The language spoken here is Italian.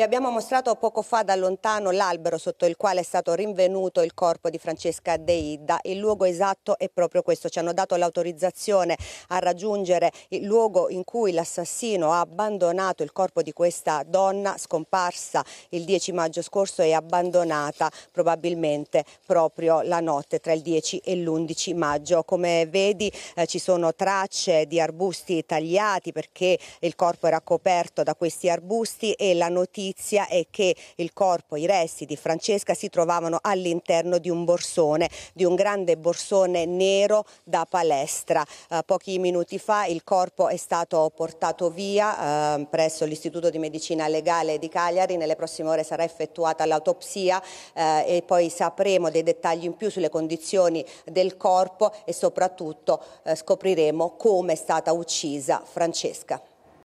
Vi abbiamo mostrato poco fa da lontano l'albero sotto il quale è stato rinvenuto il corpo di Francesca Deidda. Il luogo esatto è proprio questo. Ci hanno dato l'autorizzazione a raggiungere il luogo in cui l'assassino ha abbandonato il corpo di questa donna scomparsa il 10 maggio scorso e abbandonata probabilmente proprio la notte tra il 10 e l'11 maggio. Come vedi eh, ci sono tracce di arbusti tagliati perché il corpo era coperto da questi arbusti e la notizia notizia è che il corpo, i resti di Francesca si trovavano all'interno di un borsone, di un grande borsone nero da palestra. Eh, pochi minuti fa il corpo è stato portato via eh, presso l'Istituto di Medicina Legale di Cagliari, nelle prossime ore sarà effettuata l'autopsia eh, e poi sapremo dei dettagli in più sulle condizioni del corpo e soprattutto eh, scopriremo come è stata uccisa Francesca.